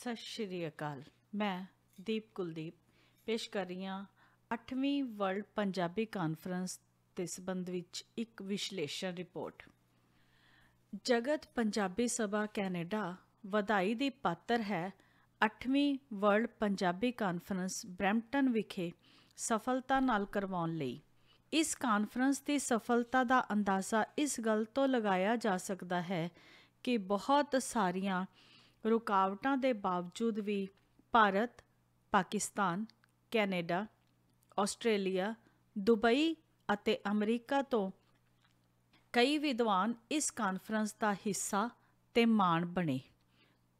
ਸਤਿ ਸ਼੍ਰੀ ਅਕਾਲ ਮੈਂ ਦੀਪ ਕੁਲਦੀਪ ਪੇਸ਼ ਕਰ ਰਹੀ ਹਾਂ 8ਵੀਂ ਵਰਲਡ ਪੰਜਾਬੀ ਕਾਨਫਰੰਸ ਦੇ ਸੰਬੰਧ ਵਿੱਚ ਇੱਕ ਵਿਸ਼ਲੇਸ਼ਣ ਰਿਪੋਰਟ ਜਗਤ ਪੰਜਾਬੀ ਸਭਾ ਕੈਨੇਡਾ ਵਧਾਈ ਦੀ ਪਾਤਰ ਹੈ 8ਵੀਂ ਵਰਲਡ ਪੰਜਾਬੀ ਕਾਨਫਰੰਸ ਬ੍ਰੈਂਪਟਨ ਵਿਖੇ ਸਫਲਤਾ ਨਾਲ ਕਰਵਾਉਣ ਲਈ ਇਸ ਕਾਨਫਰੰਸ ਦੀ ਸਫਲਤਾ ਦਾ ਅੰਦਾਜ਼ਾ ਇਸ ਗੱਲ ਤੋਂ ਲਗਾਇਆ ਜਾ ਸਕਦਾ ਹੈ ਕਿ ਬਹੁਤ ਸਾਰੀਆਂ ਰੁਕਾਵਟਾਂ ਦੇ ਬਾਵਜੂਦ ਵੀ Bharat Pakistan Canada Australia Dubai ਅਤੇ ਅਮਰੀਕਾ ਤੋਂ ਕਈ ਵਿਦਵਾਨ ਇਸ ਕਾਨਫਰੰਸ ਦਾ ਹਿੱਸਾ ਤੇ ਮਾਣ ਬਣੇ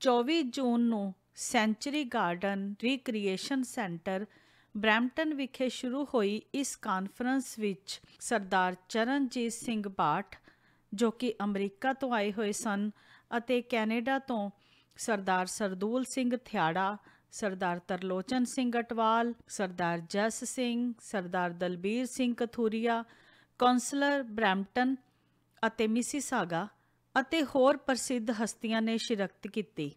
24 ਜੂਨ ਨੂੰ century garden recreation centre Brampton ਵਿਖੇ ਸ਼ੁਰੂ ਹੋਈ ਇਸ ਕਾਨਫਰੰਸ ਵਿੱਚ ਸਰਦਾਰ ਚਰਨਜੀਤ ਸਿੰਘ ਬਾਠ ਜੋ ਕਿ ਅਮਰੀਕਾ ਤੋਂ ਆਏ ਹੋਏ ਸਨ ਅਤੇ ਕੈਨੇਡਾ ਤੋਂ ਸਰਦਾਰ ਸਰਦੂਲ ਸਿੰਘ ਥਿਆੜਾ ਸਰਦਾਰ ਤਰਲੋਚਨ ਸਿੰਘ ਅਟਵਾਲ ਸਰਦਾਰ ਜਸ ਸਿੰਘ ਸਰਦਾਰ ਦਲਬੀਰ ਸਿੰਘ ਕਥੂਰੀਆ ਕਾਉਂਸਲਰ ਬ੍ਰੈਂਪਟਨ ਅਤੇ ਸਾਗਾ ਅਤੇ ਹੋਰ ਪ੍ਰਸਿੱਧ ਹਸਤੀਆਂ ਨੇ ਸ਼ਿਰਕਤ ਕੀਤੀ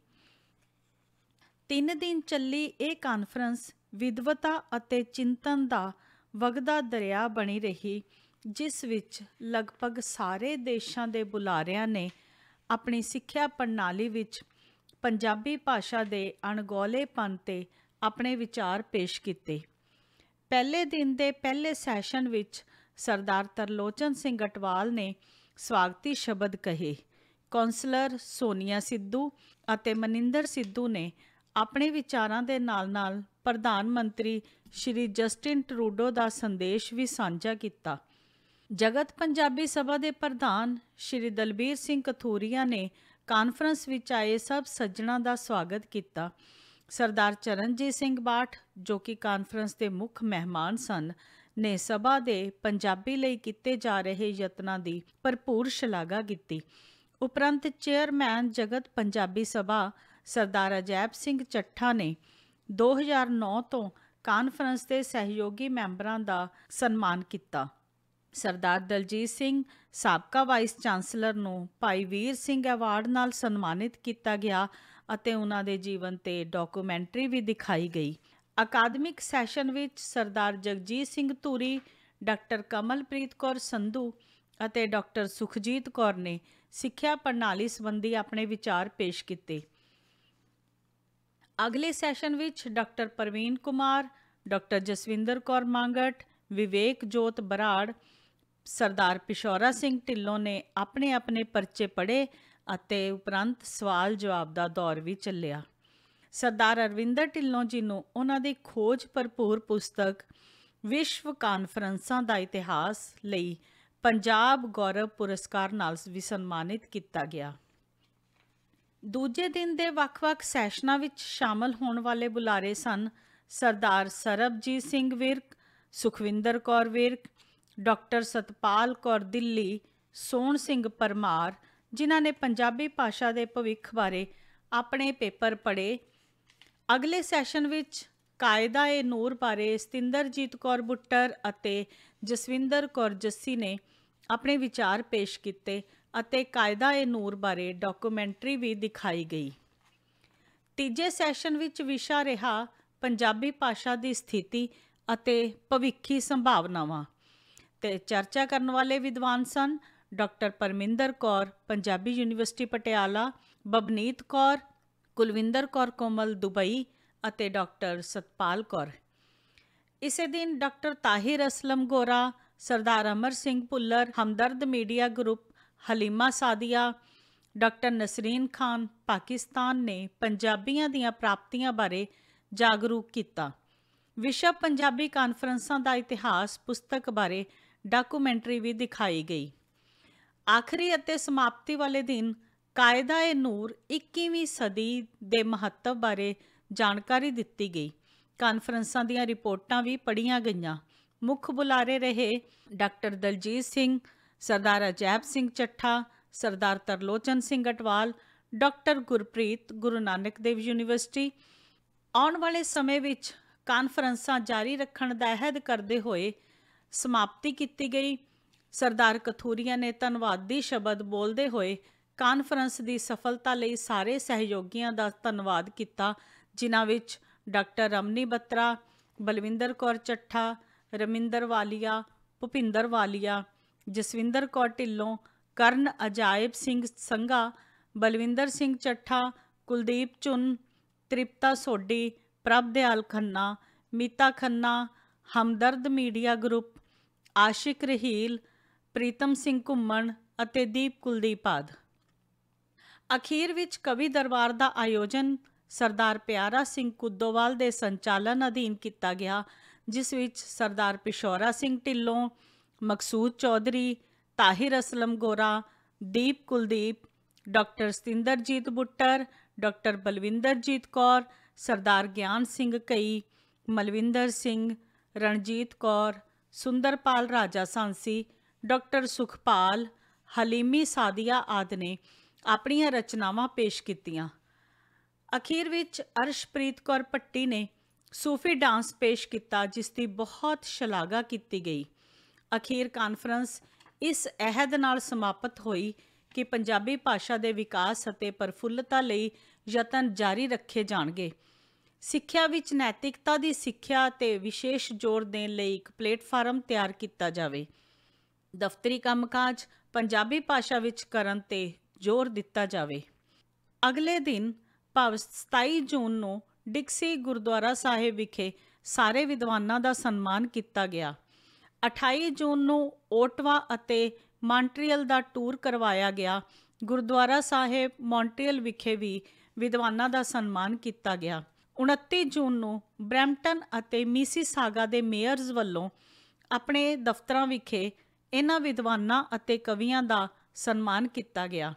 ਤਿੰਨ ਦਿਨ ਚੱਲੀ ਇਹ ਕਾਨਫਰੰਸ ਵਿਦਵਤਾ ਅਤੇ ਚਿੰਤਨ ਦਾ ਵਗਦਾ ਦਰਿਆ ਬਣੀ ਰਹੀ ਜਿਸ ਵਿੱਚ ਲਗਭਗ ਸਾਰੇ ਦੇਸ਼ਾਂ ਦੇ ਬੁਲਾਰਿਆਂ ਨੇ ਆਪਣੀ ਸਿੱਖਿਆ ਪ੍ਰਣਾਲੀ ਵਿੱਚ ਪੰਜਾਬੀ ਭਾਸ਼ਾ ਦੇ ਅਣਗੌਲੇਪਨ ਤੇ ਆਪਣੇ ਵਿਚਾਰ ਪੇਸ਼ ਕੀਤੇ ਪਹਿਲੇ ਦਿਨ ਦੇ ਪਹਿਲੇ ਸੈਸ਼ਨ ਵਿੱਚ ਸਰਦਾਰ ਤਰਲੋਚਨ ਸਿੰਘ ਅਟਵਾਲ ਨੇ ਸਵਾਗਤੀ ਸ਼ਬਦ ਕਹੇ ਕਾਉਂਸਲਰ ਸੋਨੀਆ ਸਿੱਧੂ ਅਤੇ ਮਨਿੰਦਰ ਸਿੱਧੂ ਨੇ ਆਪਣੇ ਵਿਚਾਰਾਂ ਦੇ ਨਾਲ-ਨਾਲ ਪ੍ਰਧਾਨ ਮੰਤਰੀ ਸ਼੍ਰੀ ਜਸਟਿਨ ਟਰੂਡੋ ਦਾ ਸੰਦੇਸ਼ ਵੀ ਸਾਂਝਾ ਕੀਤਾ ਜਗਤ ਪੰਜਾਬੀ ਸਭਾ ਦੇ ਪ੍ਰਧਾਨ ਸ਼੍ਰੀ ਦਲਬੀਰ ਸਿੰਘ ਕਥੂਰੀਆ ਨੇ ਕਾਨਫਰੰਸ ਵਿੱਚ ਆਏ ਸਭ ਸੱਜਣਾ ਦਾ ਸਵਾਗਤ ਕੀਤਾ ਸਰਦਾਰ ਚਰਨਜੀਤ ਸਿੰਘ ਬਾਠ ਜੋ ਕਿ ਕਾਨਫਰੰਸ ਦੇ ਮੁੱਖ ਮਹਿਮਾਨ ਸਨ ਨੇ ਸਭਾ ਦੇ ਪੰਜਾਬੀ ਲਈ ਕੀਤੇ ਜਾ ਰਹੇ ਯਤਨਾਂ ਦੀ ਭਰਪੂਰ ਸ਼ਲਾਘਾ ਕੀਤੀ ਉਪਰੰਤ ਚੇਅਰਮੈਨ ਜਗਤ ਪੰਜਾਬੀ ਸਭਾ ਸਰਦਾਰ ਅਜੈਬ ਸਿੰਘ ਚੱਠਾ ਨੇ 2009 ਤੋਂ ਕਾਨਫਰੰਸ ਦੇ ਸਹਿਯੋਗੀ ਮੈਂਬਰਾਂ ਦਾ ਸਨਮਾਨ ਕੀਤਾ ਸਰਦਾਰ ਦਲਜੀਤ ਸਿੰਘ ਸਾਬਕਾ ਵਾਈਸ ਚਾਂਸਲਰ ਨੂੰ ਭਾਈ ਵੀਰ ਸਿੰਘ ਅਵਾਰਡ ਨਾਲ ਸਨਮਾਨਿਤ ਕੀਤਾ ਗਿਆ ਅਤੇ ਉਹਨਾਂ ਦੇ ਜੀਵਨ ਤੇ ਡਾਕੂਮੈਂਟਰੀ ਵੀ ਦਿਖਾਈ ਗਈ ਅਕਾਦਮਿਕ ਸੈਸ਼ਨ ਵਿੱਚ ਸਰਦਾਰ ਜਗਜੀਤ ਸਿੰਘ ਧੂਰੀ ਡਾਕਟਰ ਕਮਲਪ੍ਰੀਤ ਕੌਰ ਸੰਧੂ ਅਤੇ ਡਾਕਟਰ ਸੁਖਜੀਤ ਕੌਰ ਨੇ ਸਿੱਖਿਆ ਪ੍ਰਣਾਲੀ ਸੰਬੰਧੀ ਆਪਣੇ ਵਿਚਾਰ ਪੇਸ਼ ਕੀਤੇ ਅਗਲੇ ਸੈਸ਼ਨ ਵਿੱਚ ਡਾਕਟਰ ਪ੍ਰਵੀਨ ਕੁਮਾਰ ਡਾਕਟਰ ਜਸਵਿੰਦਰ ਕੌਰ ਮੰਗਟ ਵਿਵੇਕ ਜੋਤ ਬਰਾੜ ਸਰਦਾਰ ਪਿਸ਼ੌਰਾ ਸਿੰਘ ਢਿੱਲੋਂ ਨੇ ਆਪਣੇ ਆਪਣੇ ਪਰਚੇ ਪੜੇ ਅਤੇ ਉਪਰੰਤ ਸਵਾਲ ਜਵਾਬ ਦਾ ਦੌਰ ਵੀ ਚੱਲਿਆ ਸਰਦਾਰ ਅਰਵਿੰਦਰ ਢਿੱਲੋਂ ਜੀ ਨੂੰ ਉਹਨਾਂ ਦੀ ਖੋਜ ਭਰਪੂਰ ਪੁਸਤਕ ਵਿਸ਼ਵ ਕਾਨਫਰੰਸਾਂ ਦਾ ਇਤਿਹਾਸ ਲਈ ਪੰਜਾਬ ਗੌਰਵ ਪੁਰਸਕਾਰ ਨਾਲ ਵੀ ਸਨਮਾਨਿਤ ਕੀਤਾ ਗਿਆ ਦੂਜੇ ਦਿਨ ਦੇ ਵੱਖ-ਵੱਖ ਸੈਸ਼ਨਾਂ ਵਿੱਚ ਸ਼ਾਮਲ ਹੋਣ ਵਾਲੇ ਬੁਲਾਰੇ ਸਨ ਸਰਦਾਰ ਸਰਬਜੀਤ ਸਿੰਘ ਵਿਰਕ ਸੁਖਵਿੰਦਰ ਕੌਰ ਵਿਰਕ ਡਾਕਟਰ ਸਤਪਾਲ ਕੌਰ ਦਿੱਲੀ ਸੋਹਣ ਸਿੰਘ ਪਰਮਾਰ ਜਿਨ੍ਹਾਂ ਨੇ ਪੰਜਾਬੀ ਭਾਸ਼ਾ ਦੇ ਭਵਿੱਖ ਬਾਰੇ ਆਪਣੇ ਪੇਪਰ ਪੜ੍ਹੇ ਅਗਲੇ ਸੈਸ਼ਨ ਵਿੱਚ ਕਾਇਦਾ ਏ ਨੂਰ ਬਾਰੇ ਸਤਿੰਦਰਜੀਤ ਕੌਰ ਬੁੱਟਰ ਅਤੇ ਜਸਵਿੰਦਰ ਕੌਰ ਜੱਸੀ ਨੇ ਆਪਣੇ ਵਿਚਾਰ ਪੇਸ਼ ਕੀਤੇ ਅਤੇ ਕਾਇਦਾ ਏ ਨੂਰ ਬਾਰੇ ਡਾਕੂਮੈਂਟਰੀ ਵੀ ਦਿਖਾਈ ਗਈ ਤੀਜੇ ਸੈਸ਼ਨ ਵਿੱਚ ਵਿਸ਼ਾ ਰਿਹਾ ਪੰਜਾਬੀ ਭਾਸ਼ਾ ਦੀ ਸਥਿਤੀ ਅਤੇ ਭਵਿੱਖੀ ਸੰਭਾਵਨਾਵਾਂ ਤੇ ਚਰਚਾ ਕਰਨ ਵਾਲੇ ਵਿਦਵਾਨ ਸਨ doctor Parminder Kaur Punjabi university Patiala Babneet Kaur Kulwinder Kaur Komal Dubai ਅਤੇ ਡਾਕਟਰ ਸਤਪਾਲ ਕੌਰ ਇਸੇ ਦਿਨ doctor Tahir Aslam Gora Sardar Amar Singh Pullar Hamdard media group Halima Sadia doctor Nasreen Khan Pakistan ਨੇ ਪੰਜਾਬੀਆਂ ਦੀਆਂ ਪ੍ਰਾਪਤੀਆਂ ਬਾਰੇ ਜਾਗਰੂਕ ਕੀਤਾ ਵਿਸ਼ਵ ਪੰਜਾਬੀ ਕਾਨਫਰੰਸਾਂ ਦਾ ਇਤਿਹਾਸ ਪੁਸਤਕ ਬਾਰੇ ਡਾਕੂਮੈਂਟਰੀ ਵੀ ਦਿਖਾਈ ਗਈ ਆਖਰੀ ਅਤੇ ਸਮਾਪਤੀ ਵਾਲੇ ਦਿਨ ਕਾਇਦਾ-ਏ ਨੂਰ 21ਵੀਂ ਸਦੀ ਦੇ ਮਹੱਤਵ ਬਾਰੇ ਜਾਣਕਾਰੀ ਦਿੱਤੀ ਗਈ ਕਾਨਫਰੰਸਾਂ ਦੀਆਂ ਰਿਪੋਰਟਾਂ ਵੀ ਪੜੀਆਂ ਗਈਆਂ ਮੁੱਖ ਬੁਲਾਰੇ ਰਹੇ doctor Daljit Singh Sardar Ajaib Singh Chatha Sardar Tarlochan Singh Atwal doctor Gurpreet Guru Nanak Dev university ਆਉਣ ਵਾਲੇ ਸਮੇਂ ਵਿੱਚ ਕਾਨਫਰੰਸਾਂ ਜਾਰੀ ਰੱਖਣ ਦਾ ਅਹਿਦ ਕਰਦੇ ਹੋਏ ਸਮਾਪਤੀ ਕੀਤੀ ਗਈ ਸਰਦਾਰ ਕਥੂਰੀਆ ਨੇ ਧੰਨਵਾਦੀ ਸ਼ਬਦ ਬੋਲਦੇ ਹੋਏ ਕਾਨਫਰੰਸ ਦੀ ਸਫਲਤਾ ਲਈ ਸਾਰੇ ਸਹਿਯੋਗੀਆਂ ਦਾ ਧੰਨਵਾਦ ਕੀਤਾ ਜਿਨ੍ਹਾਂ ਵਿੱਚ doctor Ramni Batra Balwinder Kaur Chatha Raminder Walia Bhupinder Walia Jaswinder Kaur Dhillon Karan Ajaib Singh Sangha Balwinder Singh Chatha Kuldeep Chunn Tripta Sodhi Prabhdayal Khanna Meeta Khanna Hamdard media group Ashiq Raheel Pritam Singh Ghuman ਅਤੇ ਦੀਪ ਕੁਲਦੀਪ ਆਦ ਅਖੀਰ ਵਿੱਚ ਕਵੀ ਦਰਬਾਰ ਦਾ ਆਯੋਜਨ ਸਰਦਾਰ ਪਿਆਰਾ ਸਿੰਘ ਕੁੱਦੋਵਾਲ ਦੇ ਸੰਚਾਲਨ ਅਧੀਨ ਕੀਤਾ ਗਿਆ ਜਿਸ ਵਿੱਚ ਸਰਦਾਰ ਪਿਸ਼ੌਰਾ ਸਿੰਘ ਢਿੱਲੋਂ ਮਕਸੂਦ ਚੌਧਰੀ ਤਾਹਿਰ ਅਸਲਮ ਗੋਰਾ ਦੀਪ ਕੁਲਦੀਪ ਡਾਕਟਰ ਸਤਿੰਦਰਜੀਤ ਬੁੱਟਰ ਡਾਕਟਰ ਬਲਵਿੰਦਰਜੀਤ ਕੌਰ ਸਰਦਾਰ ਗਿਆਨ ਸਿੰਘ ਕਈ ਮਲਵਿੰਦਰ ਸਿੰਘ ਰਣਜੀਤ ਕੌਰ ਸੁੰਦਰਪਾਲ ਰਾਜਾ ਸਾਂਸੀ ਡਾਕਟਰ ਸੁਖਪਾਲ ਹਲੀਮੀ ਸਾਦੀਆ ਆਦ ਨੇ ਆਪਣੀਆਂ ਰਚਨਾਵਾਂ ਪੇਸ਼ ਕੀਤੀਆਂ ਅਖੀਰ ਵਿੱਚ ਅਰਸ਼ਪ੍ਰੀਤ ਕੌਰ ਪੱਟੀ ਨੇ ਸੂਫੀ ਡਾਂਸ ਪੇਸ਼ ਕੀਤਾ ਜਿਸ ਦੀ ਬਹੁਤ ਸ਼ਲਾਘਾ ਕੀਤੀ ਗਈ ਅਖੀਰ ਕਾਨਫਰੰਸ ਇਸ ਅਹਿਦ ਨਾਲ ਸਮਾਪਤ ਹੋਈ ਕਿ ਪੰਜਾਬੀ ਭਾਸ਼ਾ ਦੇ ਵਿਕਾਸ ਅਤੇ ਪਰਫੁੱਲਤਾ ਲਈ ਯਤਨ ਜਾਰੀ ਰੱਖੇ ਜਾਣਗੇ ਸਿੱਖਿਆ ਵਿੱਚ ਨੈਤਿਕਤਾ ਦੀ ਸਿੱਖਿਆ ਤੇ ਵਿਸ਼ੇਸ਼ ਜ਼ੋਰ ਦੇਣ ਲਈ ਇੱਕ ਪਲੇਟਫਾਰਮ ਤਿਆਰ ਕੀਤਾ ਜਾਵੇ ਦਫ਼ਤਰੀ ਕੰਮਕਾਜ ਪੰਜਾਬੀ ਭਾਸ਼ਾ ਵਿੱਚ ਕਰਨ ਤੇ ਜ਼ੋਰ ਦਿੱਤਾ ਜਾਵੇ ਅਗਲੇ ਦਿਨ ਭਾਵ 27 ਜੂਨ ਨੂੰ ਡਿਕਸੀ ਗੁਰਦੁਆਰਾ ਸਾਹਿਬ ਵਿਖੇ ਸਾਰੇ ਵਿਦਵਾਨਾਂ ਦਾ ਸਨਮਾਨ ਕੀਤਾ ਗਿਆ 28 ਜੂਨ ਨੂੰ ਓਟਵਾ ਅਤੇ ਮਾਂਟਰੀਅਲ ਦਾ ਟੂਰ ਕਰਵਾਇਆ ਗਿਆ ਗੁਰਦੁਆਰਾ ਸਾਹਿਬ ਮਾਂਟਰੀਅਲ ਵਿਖੇ ਵੀ ਵਿਦਵਾਨਾਂ ਦਾ ਸਨਮਾਨ ਕੀਤਾ ਗਿਆ 29 ਜੂਨ ਨੂੰ ਬ੍ਰੈਂਪਟਨ ਅਤੇ ਮਿਸੀਸਾਗਾ ਦੇ ਮੇਅਰਸ ਵੱਲੋਂ ਆਪਣੇ ਦਫ਼ਤਰਾਂ ਵਿਖੇ ਇਹਨਾਂ ਵਿਦਵਾਨਾਂ ਅਤੇ ਕਵੀਆਂ ਦਾ ਸਨਮਾਨ ਕੀਤਾ ਗਿਆ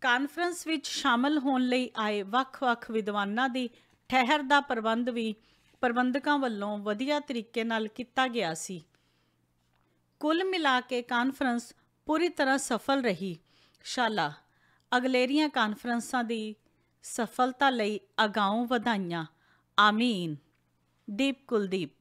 ਕਾਨਫਰੰਸ ਵਿੱਚ ਸ਼ਾਮਲ ਹੋਣ ਲਈ ਆਏ ਵੱਖ-ਵੱਖ ਵਿਦਵਾਨਾਂ ਦੀ ਠਹਿਰ ਦਾ ਪ੍ਰਬੰਧ ਵੀ ਪ੍ਰਬੰਧਕਾਂ ਵੱਲੋਂ ਵਧੀਆ ਤਰੀਕੇ ਨਾਲ ਕੀਤਾ ਗਿਆ ਸੀ ਕੁੱਲ ਮਿਲਾ ਕੇ ਕਾਨਫਰੰਸ ਪੂਰੀ ਤਰ੍ਹਾਂ ਸਫਲ ਰਹੀ ਸ਼ਾਲਾ ਅਗਲੇਰੀਆਂ ਕਾਨਫਰੰਸਾਂ ਦੀ ਸਫਲਤਾ ਲਈ ਅਗਾਉਂ ਵਧਾਈਆਂ ਆਮੀਨ ਦੀਪ ਕੁਲਦੀਪ